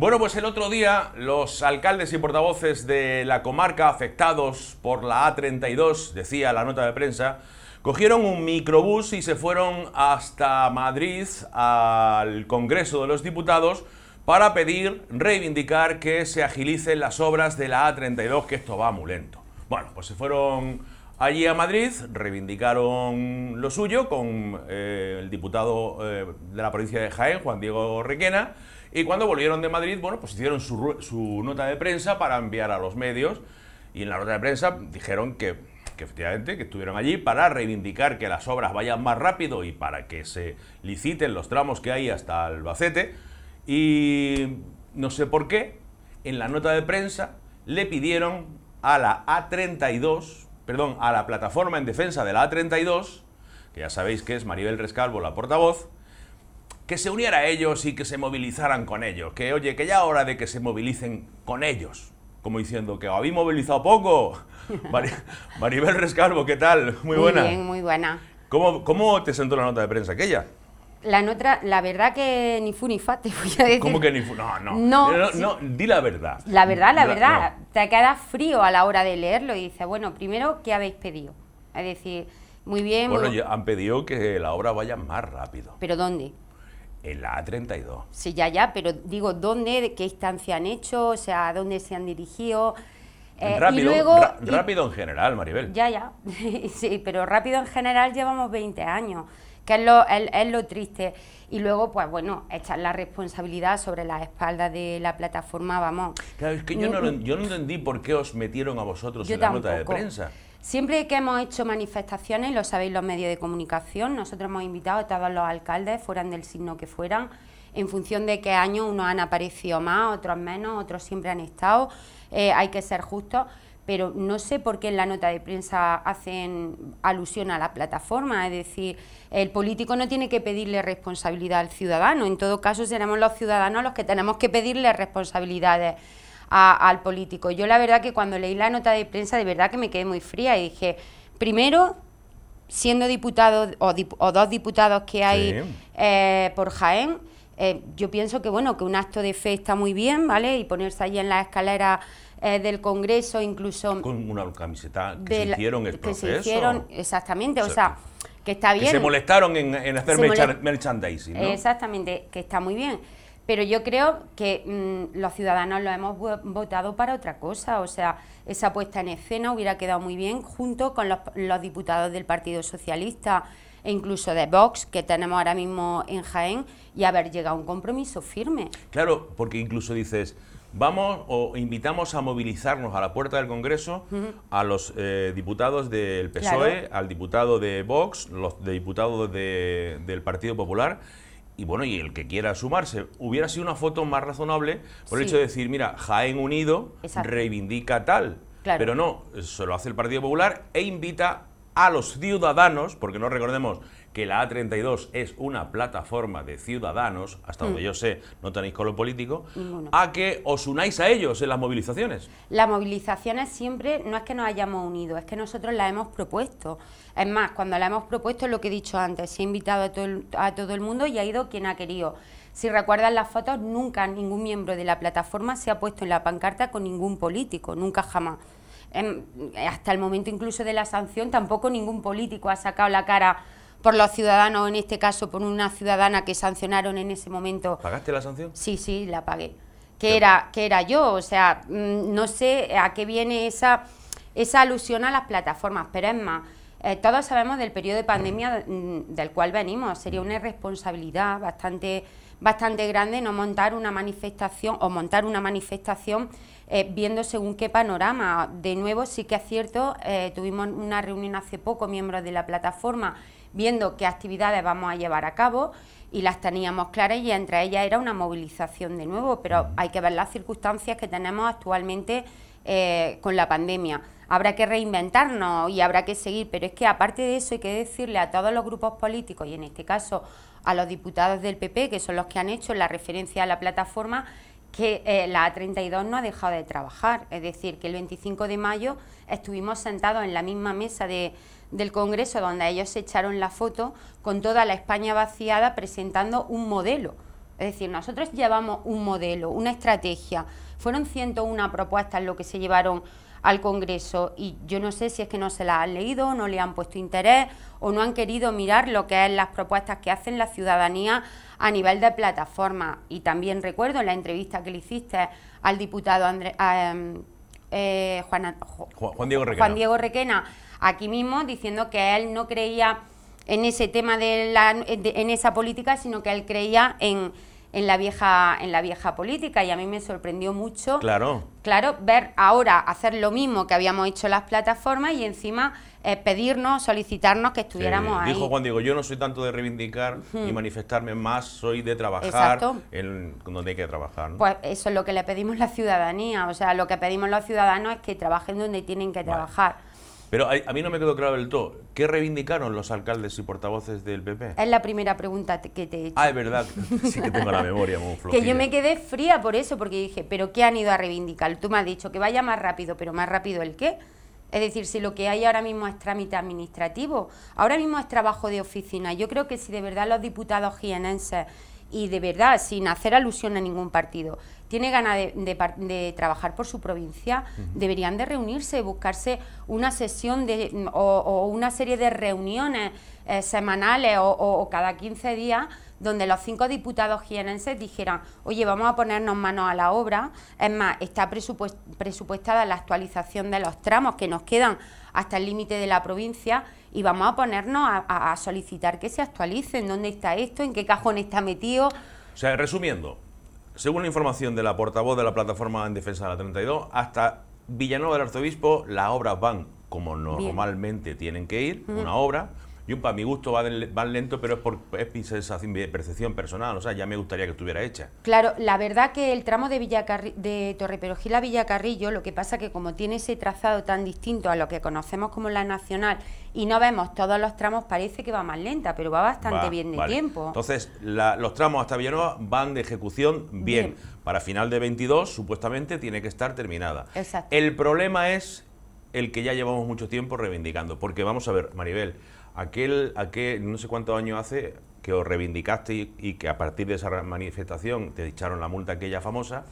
Bueno, pues el otro día los alcaldes y portavoces de la comarca afectados por la A32, decía la nota de prensa, cogieron un microbús y se fueron hasta Madrid, al Congreso de los Diputados, para pedir, reivindicar que se agilicen las obras de la A32, que esto va muy lento. Bueno, pues se fueron Allí a Madrid reivindicaron lo suyo con eh, el diputado eh, de la provincia de Jaén, Juan Diego Requena, y cuando volvieron de Madrid, bueno, pues hicieron su, nota de prensa para enviar a los medios, y en la nota de prensa dijeron que, efectivamente que estuvieron allí para reivindicar que las obras vayan más rápido y para que se liciten los tramos que hay hasta Albacete, y no sé por qué, en la nota de prensa le pidieron a la A32, perdón, a la plataforma en defensa de la A32, que ya sabéis que es Maribel Rescalvo la portavoz, que se uniera a ellos y que se movilizaran con ellos. Que oye, que ya hora de que se movilicen con ellos. Como diciendo que habéis movilizado poco. Maribel Rescalvo, ¿qué tal? Muy buena. Muy bien, muy buena. ¿Cómo, ¿Cómo te sentó la nota de prensa aquella? la, otra, la verdad que ni fu ni fa, te voy a decir. ¿Cómo que ni fu? No, no. No, di la verdad. La verdad, la, verdad. Te queda frío a la hora de leerlo y dices, bueno, primero, ¿qué habéis pedido? Es decir, muy bien. Bueno, han pedido que la obra vaya más rápido. ¿Pero dónde? En la A32. Sí, ya, ya, pero digo, ¿dónde? ¿Qué instancia han hecho? O sea, ¿a ¿dónde se han dirigido? Eh, rápido, rápido en general, Maribel. Ya, ya. sí, pero rápido en general llevamos 20 años que es lo, triste. Y luego, pues bueno, echar la responsabilidad sobre las espaldas de la plataforma, vamos. Claro, es que yo no, entendí por qué os metieron a vosotros en la nota de prensa. Siempre que hemos hecho manifestaciones, lo sabéis los medios de comunicación, nosotros hemos invitado a todos los alcaldes, fueran del signo que fueran, en función de qué año unos han aparecido más, otros menos, otros siempre han estado, eh, hay que ser justos pero no sé por qué en la nota de prensa hacen alusión a la plataforma, es decir, el político no tiene que pedirle responsabilidad al ciudadano, en todo caso seremos los ciudadanos los que tenemos que pedirle responsabilidades al político. Yo la verdad que cuando leí la nota de prensa de verdad que me quedé muy fría y dije, primero, siendo diputados o, dos diputados que hay eh, por Jaén, eh, yo pienso que bueno que un acto de fe está muy bien, ¿vale? Y ponerse ahí en la escalera eh, del Congreso, incluso con una camiseta que se hicieron el proceso. hicieron exactamente, o, sea, que está bien. Que se molestaron en, hacer merchandising, Exactamente, que está muy bien. Pero yo creo que mm, los ciudadanos lo hemos votado para otra cosa, o sea, esa puesta en escena hubiera quedado muy bien junto con los diputados del Partido Socialista e incluso de Vox que tenemos ahora mismo en Jaén y haber llegado a un compromiso firme. Claro, porque incluso dices, vamos o invitamos a movilizarnos a la puerta del Congreso a los eh, diputados del PSOE, al diputado de Vox, los diputados del Partido Popular y bueno, y el que quiera sumarse. Hubiera sido una foto más razonable por el hecho de decir, mira, Jaén Unido reivindica tal. Pero no, se lo hace el Partido Popular e invita a los ciudadanos, porque no recordemos que la A32 es una plataforma de ciudadanos, hasta donde mm. yo sé, no tenéis color político, a que os unáis a ellos en las movilizaciones. Las movilizaciones siempre no es que nos hayamos unido, es que nosotros las hemos propuesto. Es más, cuando las hemos propuesto es lo que he dicho antes, se ha invitado a todo el mundo y ha ido quien ha querido. Si recuerdan las fotos, nunca ningún miembro de la plataforma se ha puesto en la pancarta con ningún político, nunca jamás hasta el momento incluso de la sanción, tampoco ningún político ha sacado la cara por los ciudadanos, en este caso por una ciudadana que sancionaron en ese momento. ¿Pagaste la sanción? Sí, sí, la pagué. Que, era, que era yo, o sea, mm, no sé a qué viene esa, esa alusión a las plataformas, pero es más, eh, todos sabemos del periodo de pandemia mm, del cual venimos, sería una irresponsabilidad bastante, bastante grande no montar una manifestación o montar una manifestación eh, viendo según qué panorama. De nuevo, sí que es cierto, eh, tuvimos una reunión hace poco, miembros de la plataforma, viendo qué actividades vamos a llevar a cabo y las teníamos claras y entre ellas era una movilización de nuevo, pero hay que ver las circunstancias que tenemos actualmente eh, con la pandemia. Habrá que reinventarnos y habrá que seguir, pero es que aparte de eso hay que decirle a todos los grupos políticos y en este caso a los diputados del PP, que son los que han hecho la referencia a la plataforma, que eh, la A32 no ha dejado de trabajar, es decir, que el 25 de mayo estuvimos sentados en la misma mesa de, del Congreso donde ellos se echaron la foto con toda la España vaciada presentando un modelo. Es decir, nosotros llevamos un modelo, una estrategia. Fueron 101 propuestas lo que se llevaron al Congreso y yo no sé si es que no se la han leído, no le han puesto interés o no han querido mirar lo que es las propuestas que hacen la ciudadanía a nivel de plataforma. Y también recuerdo la entrevista que le hiciste al diputado Juan, Diego Requena. aquí mismo diciendo que él no creía en ese tema de, la, en esa política, sino que él creía en en la vieja en la vieja política y a mí me sorprendió mucho claro claro ver ahora hacer lo mismo que habíamos hecho las plataformas y encima eh, pedirnos solicitarnos que estuviéramos ahí dijo Juan Diego yo no soy tanto de reivindicar y hmm. manifestarme más soy de trabajar en donde hay que trabajar pues eso es lo que le pedimos la ciudadanía o sea lo que pedimos los ciudadanos es que trabajen donde tienen que trabajar pero a, mí no me quedó claro del todo. ¿Qué reivindicaron los alcaldes y portavoces del PP? Es la primera pregunta que te he hecho. Ah, es verdad. Sí que tengo la memoria muy Que yo me quedé fría por eso, porque dije, ¿pero qué han ido a reivindicar? Tú me has dicho que vaya más rápido, pero ¿más rápido el qué? Es decir, si lo que hay ahora mismo es trámite administrativo, ahora mismo es trabajo de oficina. Yo creo que si de verdad los diputados jienenses y de verdad, sin hacer alusión a ningún partido, tiene ganas de, trabajar por su provincia, deberían de reunirse, buscarse una sesión o, una serie de reuniones eh, semanales o, cada 15 días donde los cinco diputados jienenses dijeran, oye, vamos a ponernos manos a la obra, es más, está presupuestada la actualización de los tramos que nos quedan hasta el límite de la provincia y vamos a ponernos a, solicitar que se ...en dónde está esto, en qué cajón está metido. O sea, resumiendo, según la información de la portavoz de la plataforma en defensa de la 32, hasta Villanueva del Arzobispo las obras van como normalmente tienen que ir, una obra, yo, para mi gusto, va van lento, pero es por mi percepción personal. O sea, ya me gustaría que estuviera hecha. Claro, la verdad que el tramo de, Villacarri de Torreperogil a Villacarrillo, lo que pasa que como tiene ese trazado tan distinto a lo que conocemos como la nacional y no vemos todos los tramos, parece que va más lenta, pero va bastante bien de tiempo. Entonces, los tramos hasta Villanueva van de ejecución bien. Para final de 22, supuestamente, tiene que estar terminada. Exacto. El problema es el que ya llevamos mucho tiempo reivindicando, porque vamos a ver, Maribel, aquel, no sé cuántos años hace que os reivindicaste y, que a partir de esa manifestación te echaron la multa aquella famosa.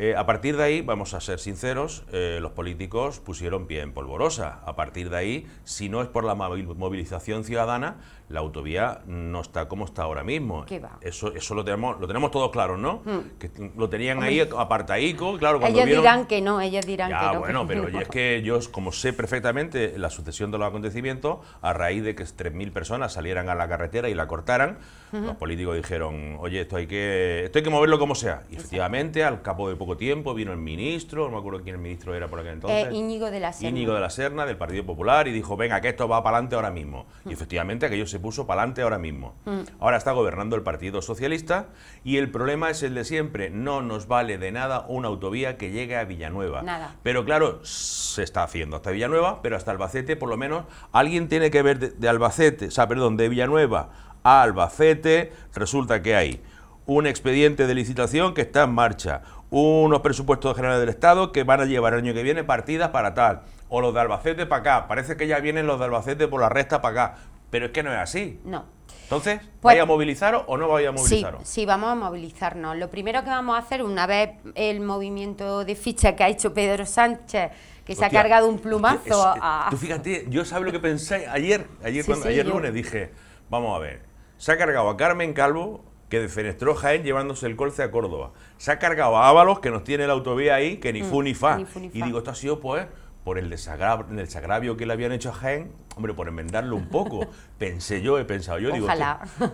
Eh, a partir de ahí, vamos a ser sinceros, eh, los políticos pusieron pie en polvorosa. A partir de ahí, si no es por la movilización ciudadana, la autovía no está como está ahora mismo. Eso, eso lo tenemos, lo tenemos todos claro, ¿no? Hmm. Que lo tenían ahí apartaico, claro. Cuando dirán que no, ellos dirán que no. bueno, pero es que yo, como sé perfectamente la sucesión de los acontecimientos, a raíz de que 3.000 personas salieran a la carretera y la cortaran, los políticos dijeron, oye, esto hay que, esto hay que moverlo como sea. Y efectivamente, al cabo de poco tiempo, vino el ministro, no me acuerdo quién el ministro era por aquel eh, entonces. Íñigo de la Serna. Íñigo de la Serna, del Partido Popular, y dijo, venga, que esto va para adelante ahora mismo. Y mm. efectivamente aquello se puso para adelante ahora mismo. Mm. Ahora está gobernando el Partido Socialista y el problema es el de siempre, no nos vale de nada una autovía que llegue a Villanueva. Nada. Pero claro, se está haciendo hasta Villanueva, pero hasta Albacete por lo menos alguien tiene que ver de Albacete, o sea, perdón, de Villanueva a Albacete, resulta que hay un expediente de licitación que está en marcha, unos presupuestos generales del Estado que van a llevar el año que viene partidas para tal, o los de Albacete para acá, parece que ya vienen los de Albacete por la resta para acá, pero es que no es así. No. Entonces, ¿vaya pues a movilizar o no vaya a movilizaros? Sí, sí, vamos a movilizarnos. Lo primero que vamos a hacer, una vez el movimiento de ficha que ha hecho Pedro Sánchez, que se ha cargado un plumazo a... Eh, tú fíjate, yo sabes lo que pensé ayer, ayer, ayer lunes, dije, vamos a ver, se ha cargado a Carmen Calvo, que defenestró Jaén llevándose el colce a Córdoba. Se ha cargado a Ábalos, que nos tiene la autovía ahí, que ni, mm, fun ni fa. Y digo, esto ha sido pues por el desagravio que le habían hecho a Jaén, hombre, por enmendarlo un poco. Pensé yo, he pensado yo, digo.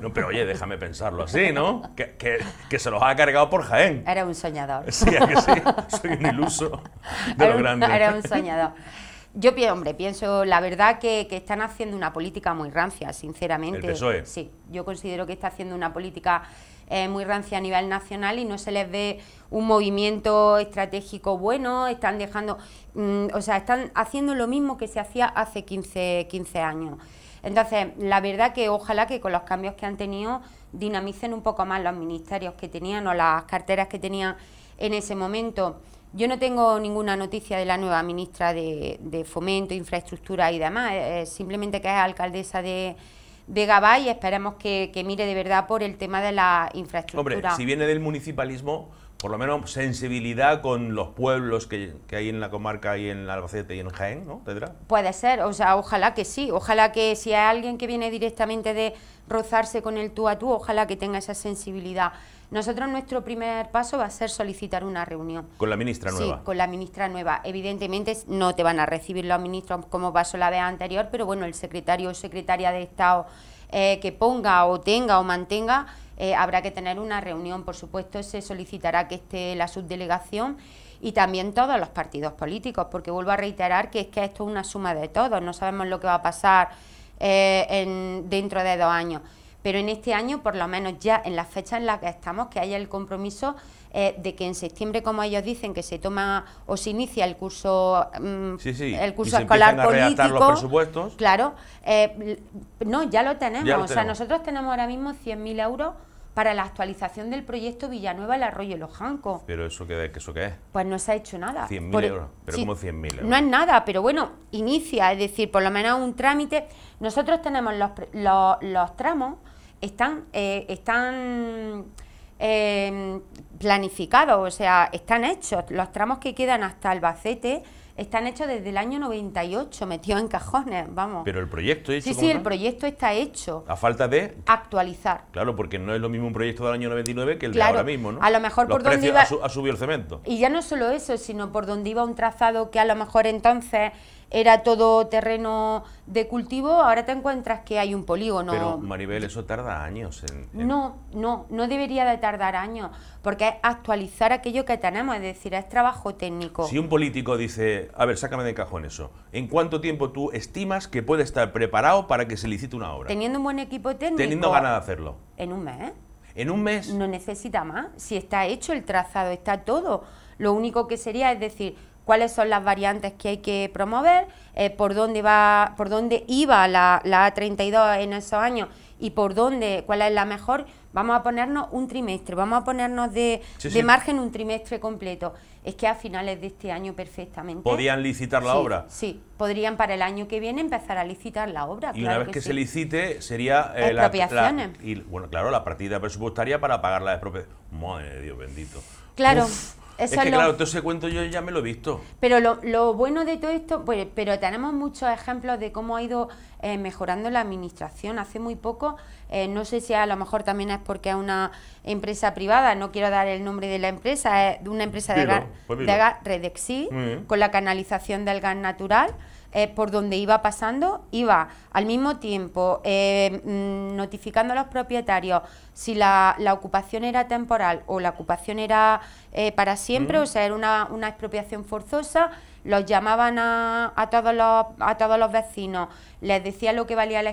No, pero oye, déjame pensarlo así, ¿no? Que, se los ha cargado por Jaén. Era un soñador. Sí, ¿a que sí, soy un iluso de lo grande. era un soñador. Yo, hombre, pienso, la verdad que, están haciendo una política muy rancia, sinceramente. ¿El PSOE? Sí, yo considero que está haciendo una política eh, muy rancia a nivel nacional y no se les ve un movimiento estratégico bueno, están dejando, mm, o sea, están haciendo lo mismo que se hacía hace 15, 15 años. Entonces, la verdad que ojalá que con los cambios que han tenido dinamicen un poco más los ministerios que tenían o las carteras que tenían en ese momento. Yo no tengo ninguna noticia de la nueva ministra de, Fomento, Infraestructura y demás, eh, eh, simplemente que es alcaldesa de, de y esperemos que, mire de verdad por el tema de la infraestructura. Hombre, si viene del municipalismo, por lo menos sensibilidad con los pueblos que, hay en la comarca y en Albacete y en Jaén, ¿no? Pedra? Puede ser, o sea, ojalá que sí, ojalá que si hay alguien que viene directamente de rozarse con el tú a tú, ojalá que tenga esa sensibilidad. Nosotros nuestro primer paso va a ser solicitar una reunión. ¿Con la ministra nueva? Sí, con la ministra nueva. Evidentemente no te van a recibir los ministros como pasó la vez anterior, pero bueno, el secretario o secretaria de Estado eh, que ponga o tenga o mantenga, eh, habrá que tener una reunión. Por supuesto, se solicitará que esté la subdelegación y también todos los partidos políticos, porque vuelvo a reiterar que es que esto es una suma de todos, no sabemos lo que va a pasar eh, en, dentro de dos años pero en este año, por lo menos ya en la fecha en la que estamos, que haya el compromiso eh, de que en septiembre, como ellos dicen, que se toma o se inicia el curso, mm, sí, El curso se escolar político. Los presupuestos. Claro, eh, no, ya lo tenemos. o sea, nosotros tenemos ahora mismo 100.000 euros para la actualización del proyecto Villanueva, el Arroyo los Jancos. ¿Pero eso qué, es? Pues no se ha hecho nada. 100.000 e- euros, pero 100.000 euros. No es nada, pero bueno, inicia, es decir, por lo menos un trámite. Nosotros tenemos los tramos están, eh, están em, planificados, o sea, están hechos. Los tramos que quedan hasta Albacete están hechos desde el año 98, metidos en cajones, vamos. Pero el proyecto hecho. Sí, sí, el proyecto está hecho. A falta de actualizar. Claro, porque no es lo mismo un proyecto del año 99 que el de ahora mismo, ¿no? A lo mejor por donde iba ha, subido el cemento. Y ya no solo eso, sino por donde iba un trazado que a lo mejor entonces era todo terreno de cultivo, ahora te encuentras que hay un polígono. Pero Maribel, eso tarda años. En, No, no, no debería de tardar años, porque es actualizar aquello que tenemos, es decir, es trabajo técnico. Si un político dice, a ver, sácame de cajón eso, ¿en cuánto tiempo tú estimas que puede estar preparado para que se licite una obra? Teniendo un buen equipo técnico. Teniendo ganas de hacerlo. En un mes. En un mes. No necesita más, si está hecho el trazado, está todo. Lo único que sería es decir, cuáles son las variantes que hay que promover, eh, por dónde va, por dónde iba la, la, A32 en esos años y por dónde, cuál es la mejor, vamos a ponernos un trimestre, vamos a ponernos de, de margen un trimestre completo. Es que a finales de este año perfectamente. ¿Podrían licitar la obra? Sí, podrían para el año que viene empezar a licitar la obra. Y una vez que, se licite sería... Eh, expropiaciones. La, y bueno, claro, la partida presupuestaria para pagar la expropiaciones. Madre de Dios bendito. Claro claro, todo ese cuento yo ya me lo he visto. Pero lo, bueno de todo esto, pues, pero tenemos muchos ejemplos de cómo ha ido eh, mejorando la administración. Hace muy poco, eh, no sé si a lo mejor también es porque es una empresa privada, no quiero dar el nombre de la empresa, es de una empresa de, gas, pues de gas Redexi, con la canalización del gas natural. Eh, por donde iba pasando, iba al mismo tiempo eh, mm, notificando a los propietarios si la, ocupación era temporal o la ocupación era eh, para siempre, mm. o sea, era una, expropiación forzosa, los llamaban a, a, todos los, a todos los vecinos, les decía lo que valía la,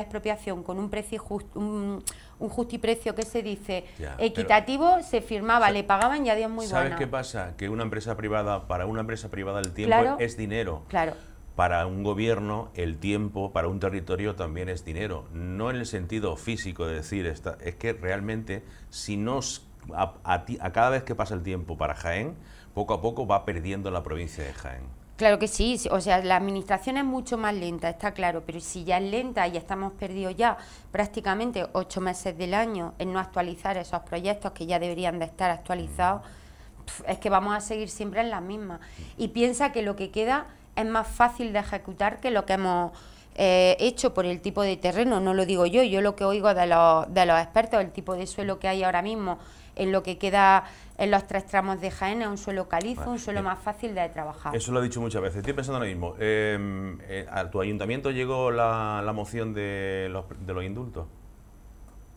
expropiación con un precio un, justiprecio que se dice equitativo, se firmaba, le pagaban y Dios muy bueno. ¿Sabes qué pasa? Que una empresa privada, para una empresa privada el tiempo es dinero. Claro para un gobierno el tiempo para un territorio también es dinero. No en el sentido físico de decir, esta, es que realmente si nos, a, a cada vez que pasa el tiempo para Jaén, poco a poco va perdiendo la provincia de Jaén. Claro que sí, o sea, la administración es mucho más lenta, está claro, pero si ya es lenta y estamos perdidos ya prácticamente ocho meses del año en no actualizar esos proyectos que ya deberían de estar actualizados, mm. es que vamos a seguir siempre en las mismas. Y piensa que lo que queda es más fácil de ejecutar que lo que hemos eh, hecho por el tipo de terreno, no lo digo yo, yo lo que oigo de los, expertos, el tipo de suelo que hay ahora mismo en lo que queda en los tres tramos de Jaén, es un suelo calizo, un suelo más fácil de trabajar. Eso lo he dicho muchas veces, estoy pensando lo mismo, em, eh, ¿a tu ayuntamiento llegó la, moción de los, de los indultos?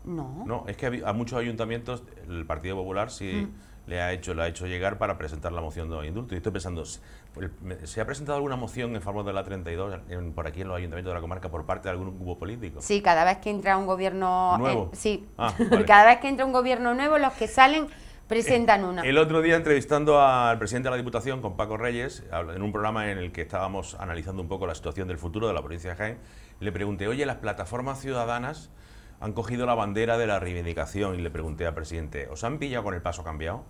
No. No, es que a, muchos ayuntamientos el Partido Popular sí... Mm le ha hecho, le ha hecho llegar para presentar la moción de indulto. Y estoy pensando, ¿se ha presentado alguna moción en favor de la 32 en, por aquí en los ayuntamientos de la comarca por parte de algún grupo político? Sí, cada vez que entra un gobierno eh, sí, ah, cada vez que entra un gobierno nuevo, los que salen presentan eh, una. El otro día entrevistando al presidente de la Diputación, con Paco Reyes, en un programa en el que estábamos analizando un poco la situación del futuro de la provincia de Jaén, le pregunté, oye, las plataformas ciudadanas han cogido la bandera de la reivindicación y le pregunté al presidente, ¿os han pillado con el paso cambiado?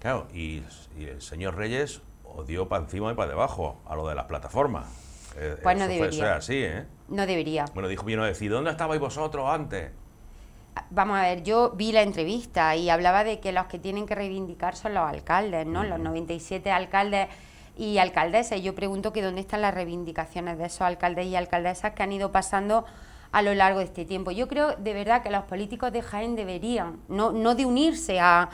Claro, y, el señor Reyes os dio para encima y para debajo a lo de las plataformas. Eh, pues no debería. ¿eh? No debería. Bueno, dijo vino a decir, ¿dónde estabais vosotros antes? Ah, vamos a ver, yo vi la entrevista y hablaba de que los que tienen que reivindicar son los alcaldes, ¿no? Los 97 alcaldes y alcaldesas. Yo pregunto que dónde están las reivindicaciones de esos alcaldes y alcaldesas que han ido pasando a lo largo de este tiempo. Yo creo de verdad que los políticos de Jaén deberían, no, de unirse a,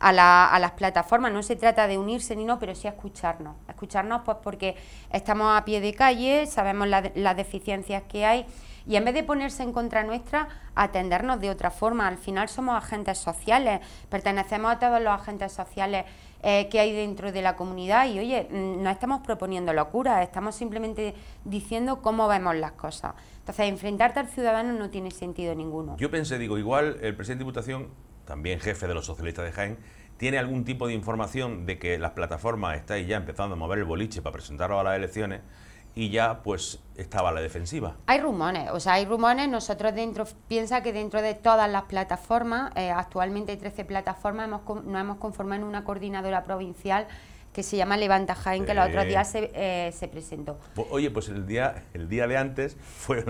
a, la, a, las plataformas, no se trata de unirse ni no, pero sí a escucharnos. escucharnos pues porque estamos a pie de calle, sabemos las deficiencias que hay y en vez de ponerse en contra nuestra, atendernos de otra forma. Al final somos agentes sociales, pertenecemos a todos los agentes sociales eh, que hay dentro de la comunidad y oye, mm, no estamos proponiendo locuras, estamos simplemente diciendo cómo vemos las cosas. Entonces, enfrentarte al ciudadano no tiene sentido ninguno. Yo pensé, digo, igual el presidente de Diputación, también jefe de los socialistas de Jaén, tiene algún tipo de información de que las plataformas estáis ya empezando a mover el boliche para presentaros a las elecciones y ya pues estaba la defensiva. Hay rumores, o sea, hay rumores. Nosotros dentro, piensa que dentro de todas las plataformas, eh, actualmente hay 13 plataformas, hemos, nos hemos conformado en una coordinadora provincial que se llama Levanta que el otro día se, eh, se, presentó. Pues, oye, pues el día, el día de antes fue,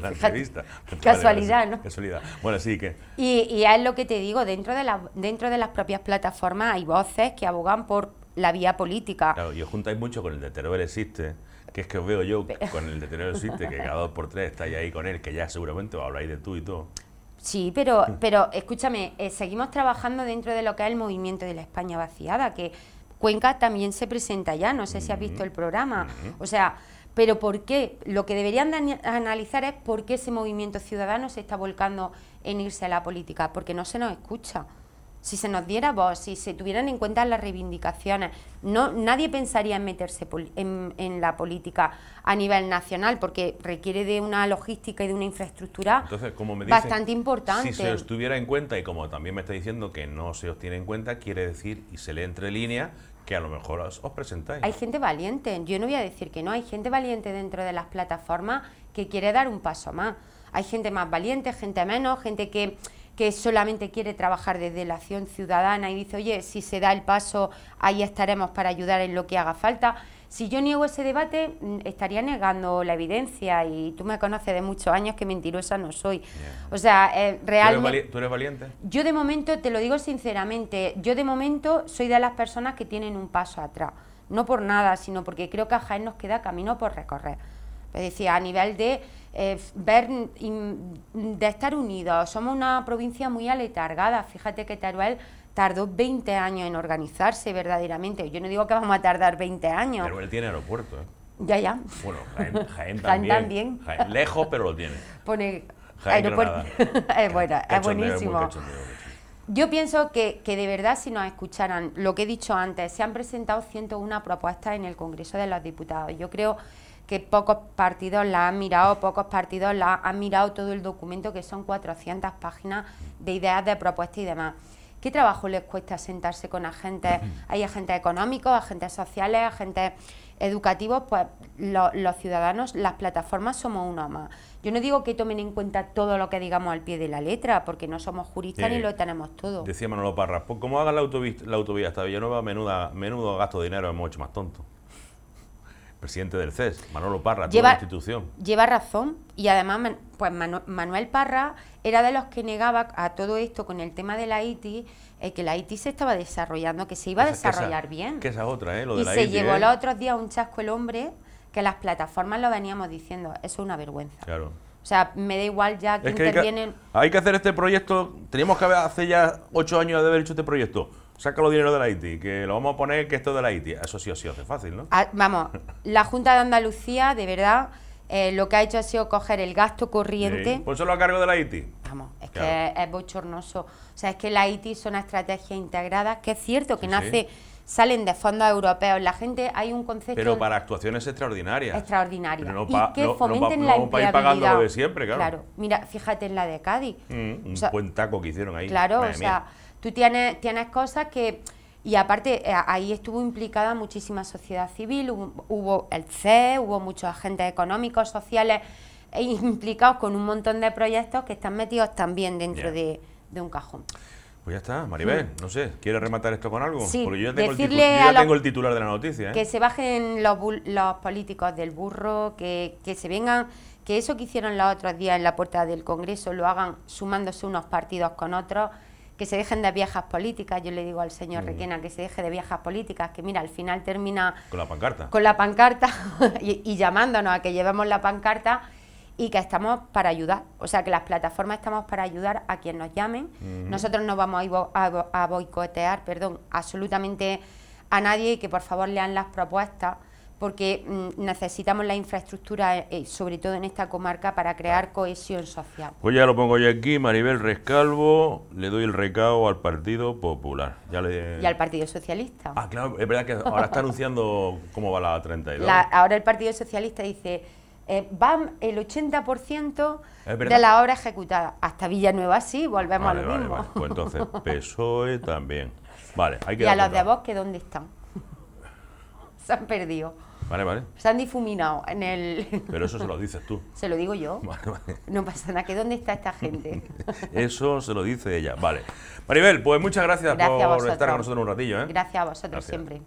la entrevista. casualidad, ¿no? Casualidad. Bueno, sí que... Y, y es lo que te digo, dentro de, la, dentro de las propias plataformas hay voces que abogan por la vía política. Claro, y os juntáis mucho con el de Teruel Existe, que es que os veo yo con el deterioro del que cada dos por tres estáis ahí con él, que ya seguramente os habláis de tú y todo. Sí, pero, pero escúchame, eh, seguimos trabajando dentro de lo que es el movimiento de la España vaciada, que Cuenca también se presenta ya, no sé si has visto el mm-hmm. programa. Mm-hmm. O sea, pero ¿por qué? Lo que deberían analizar es por qué ese movimiento ciudadano se está volcando en irse a la política, porque no se nos escucha si se nos diera voz, si se tuvieran en cuenta las reivindicaciones, no, nadie pensaría en meterse en, la política a nivel nacional porque requiere de una logística y de una infraestructura bastante importante. Si se os tuviera en cuenta, y como también me está diciendo que no se os tiene en cuenta, quiere decir, y se le entre líneas, que a lo mejor os, os presentáis. Hay gente valiente, yo no voy a decir que no, hay gente valiente dentro de las plataformas que quiere dar un paso más. Hay gente más valiente, gente menos, gente que que solamente quiere trabajar desde la acción ciudadana y dice, oye, si se da el paso, ahí estaremos para ayudar en lo que haga falta. Si yo niego ese debate, mm, estaría negando la evidencia y tú me conoces de muchos años que mentirosa no soy. O sea, eh, realmente... ¿Tú eres valiente? Yo de momento, te lo digo sinceramente, yo de momento soy de las personas que tienen un paso atrás. No por nada, sino porque creo que a Jaén nos queda camino por recorrer. Es decir, a nivel de eh, ver, de estar unidos. Somos una provincia muy aletargada. Fíjate que Teruel tardó 20 años en organizarse verdaderamente. Yo no digo que vamos a tardar 20 años. Teruel tiene aeropuerto. ¿eh? Ya, ya. Bueno, Jaén, también. Jaén también. lejos, pero lo tiene. Pone aeropuerto. es, bueno, es buenísimo. Yo pienso que, que, de verdad si nos escucharan lo que he dicho antes, se han presentado 101 propuestas en el Congreso de los Diputados. Yo creo que pocos partidos la han mirado, pocos partidos la han mirado todo el documento, que son 400 páginas de ideas, de propuestas y demás. ¿Qué trabajo les cuesta sentarse con agentes? Hay agentes económicos, agentes sociales, agentes educativos, pues los ciudadanos, las plataformas somos uno más. Yo no digo que tomen en cuenta todo lo que digamos al pie de la letra, porque no somos juristas ni lo tenemos todo. Decía Manolo Parra, pues, como hagan la, la autovía hasta Villanueva, menuda, menudo gasto de dinero, es mucho más tonto presidente del CES, Manolo Parra, lleva, la institución. Lleva razón y además pues Manuel Parra era de los que negaba a todo esto con el tema de la ITI, eh, que la ITI se estaba desarrollando, que se iba a desarrollar bien. Que esa otra, ¿eh? Lo de y se llevó ¿eh? los otros días un chasco el hombre que las plataformas lo veníamos diciendo, eso es una vergüenza. Claro. O sea, me da igual ya que, es Hay que, hacer este proyecto. Teníamos que haber hace ya ocho años de haber hecho este proyecto. Saca los dinero de la IT. que lo vamos a poner que esto de la IT. Eso sí o sí hace fácil, ¿no? Ah, vamos, la Junta de Andalucía, de verdad. Eh, lo que ha hecho ha sido coger el gasto corriente. Por solo a cargo de la ITI. Vamos, es que es, bochornoso. O sea, es que la es una estrategia integrada, que es cierto que nace, salen de fondos europeos. La gente, hay un concepto. Pero para actuaciones extraordinarias. Extraordinarias. y que fomenten la no, pagando lo de siempre, claro. Claro. Mira, fíjate en la de Cádiz. Mm, un buen taco que hicieron ahí. Claro, o sea, tú tienes, tienes cosas que y aparte, eh, ahí estuvo implicada muchísima sociedad civil, hubo, el CE, hubo muchos agentes económicos, sociales e implicados con un montón de proyectos que están metidos también dentro de, un cajón. Pues ya está, Maribel, mm. no sé, ¿quieres rematar esto con algo? Sí, Porque yo ya, tengo, el, titular de la noticia. ¿eh? Que se bajen los, políticos del burro, que, que, se vengan, que eso que hicieron los otros días en la puerta del Congreso lo hagan sumándose unos partidos con otros que se dejen de viejas políticas, yo le digo al señor mm. Requena que se deje de viejas políticas, que mira, al final termina... Con la pancarta. Con la pancarta y, llamándonos a que llevamos la pancarta y que estamos para ayudar, o sea que las plataformas estamos para ayudar a quien nos llamen. Mm-hmm. Nosotros no vamos a, a, a boicotear, perdón, absolutamente a nadie y que por favor lean las propuestas porque mm, necesitamos la infraestructura, eh, eh, sobre todo en esta comarca, para crear cohesión social. Pues ya lo pongo yo aquí, Maribel Rescalvo, le doy el recado al Partido Popular. Ya Y al Partido Socialista. Ah, claro, es verdad que ahora está anunciando cómo va la 32. ahora el Partido Socialista dice, eh, van el 80% de la obra ejecutada. Hasta Villanueva sí, volvemos a lo mismo. Pues entonces, PSOE también. Vale, y a los de Vox, dónde están. se han perdido. Vale, vale. Se han difuminado en el... Pero eso se lo dices tú. Se lo digo yo. Vale, vale. No pasa nada, que dónde está esta gente. eso se lo dice ella, vale. Maribel, pues muchas gracias, por estar con nosotros un ratillo. ¿eh? Gracias a vosotros siempre.